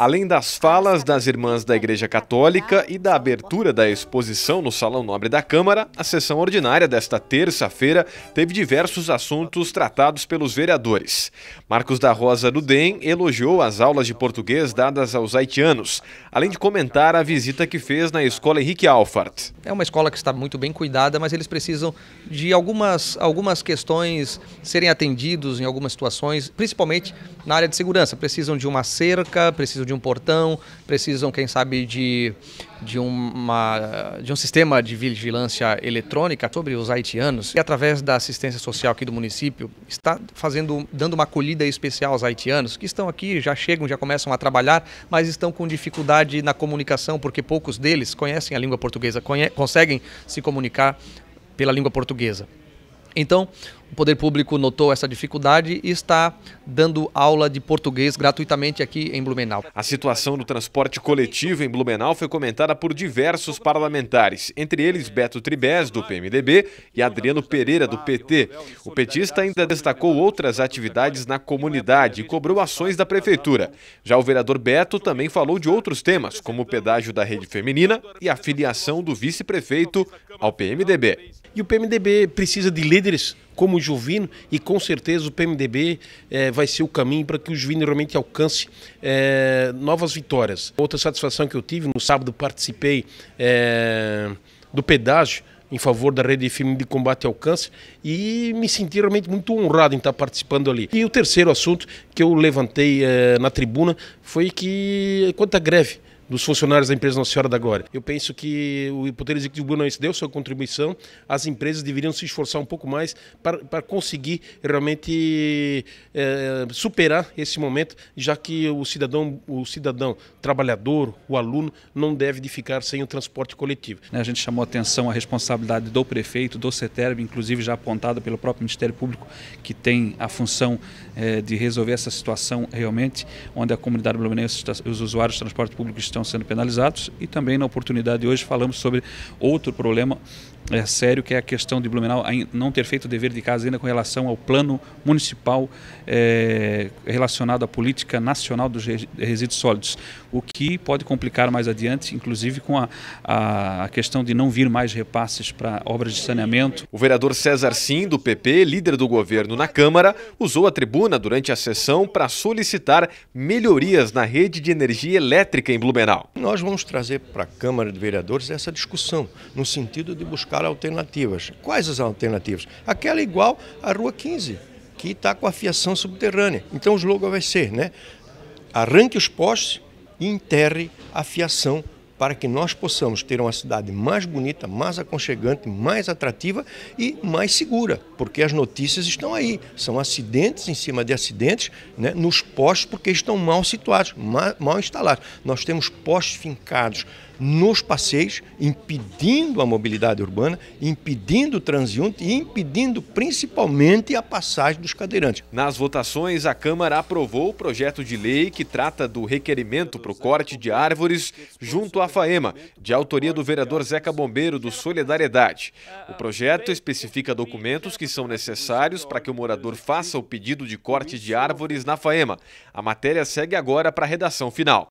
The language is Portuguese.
Além das falas das irmãs da Igreja Católica e da abertura da exposição no Salão Nobre da Câmara, a sessão ordinária desta terça-feira teve diversos assuntos tratados pelos vereadores. Marcos da Rosa do DEM elogiou as aulas de português dadas aos haitianos, além de comentar a visita que fez na escola Henrique Alfart. É uma escola que está muito bem cuidada, mas eles precisam de algumas, algumas questões serem atendidos em algumas situações, principalmente na área de segurança. Precisam de uma cerca, precisam de de um portão, precisam, quem sabe, de, de, uma, de um sistema de vigilância eletrônica sobre os haitianos. E através da assistência social aqui do município, está fazendo, dando uma acolhida especial aos haitianos que estão aqui, já chegam, já começam a trabalhar, mas estão com dificuldade na comunicação, porque poucos deles conhecem a língua portuguesa, conseguem se comunicar pela língua portuguesa. Então, o poder público notou essa dificuldade e está dando aula de português gratuitamente aqui em Blumenau. A situação do transporte coletivo em Blumenau foi comentada por diversos parlamentares, entre eles Beto Tribés, do PMDB, e Adriano Pereira, do PT. O petista ainda destacou outras atividades na comunidade e cobrou ações da prefeitura. Já o vereador Beto também falou de outros temas, como o pedágio da rede feminina e a filiação do vice-prefeito ao PMDB. E o PMDB precisa de líderes como o Juvino, e com certeza o PMDB eh, vai ser o caminho para que o Juvino realmente alcance eh, novas vitórias. Outra satisfação que eu tive, no sábado participei eh, do pedágio em favor da rede firme de combate ao câncer e me senti realmente muito honrado em estar participando ali. E o terceiro assunto que eu levantei na tribuna foi que quanto à greve, dos funcionários da empresa Nossa Senhora da Glória. Eu penso que o Poder Executivo Brunense deu sua contribuição, as empresas deveriam se esforçar um pouco mais para, para conseguir realmente é, superar esse momento, já que o cidadão, o cidadão trabalhador, o aluno, não deve ficar sem o transporte coletivo. Né, a gente chamou atenção à responsabilidade do prefeito, do CETERB, inclusive já apontada pelo próprio Ministério Público, que tem a função é, de resolver essa situação realmente, onde a comunidade blumenense e os usuários de transporte público estão estão sendo penalizados e também na oportunidade de hoje falamos sobre outro problema é, sério, que é a questão de Blumenau não ter feito o dever de casa ainda com relação ao plano municipal é, relacionado à política nacional dos resíduos sólidos, o que pode complicar mais adiante, inclusive com a, a, a questão de não vir mais repasses para obras de saneamento. O vereador César Sim, do PP, líder do governo na Câmara, usou a tribuna durante a sessão para solicitar melhorias na rede de energia elétrica em Blumenau. Nós vamos trazer para a Câmara de Vereadores essa discussão, no sentido de buscar buscar alternativas. Quais as alternativas? Aquela igual à Rua 15, que está com a fiação subterrânea. Então o slogan vai ser, né? Arranque os postes e enterre a fiação subterrânea para que nós possamos ter uma cidade mais bonita, mais aconchegante, mais atrativa e mais segura, porque as notícias estão aí. São acidentes em cima de acidentes né, nos postos, porque estão mal situados, mal instalados. Nós temos postos fincados nos passeios, impedindo a mobilidade urbana, impedindo o transeunte e impedindo principalmente a passagem dos cadeirantes. Nas votações, a Câmara aprovou o projeto de lei que trata do requerimento para o corte de árvores junto à Faema, de autoria do vereador Zeca Bombeiro do Solidariedade. O projeto especifica documentos que são necessários para que o morador faça o pedido de corte de árvores na Faema. A matéria segue agora para a redação final.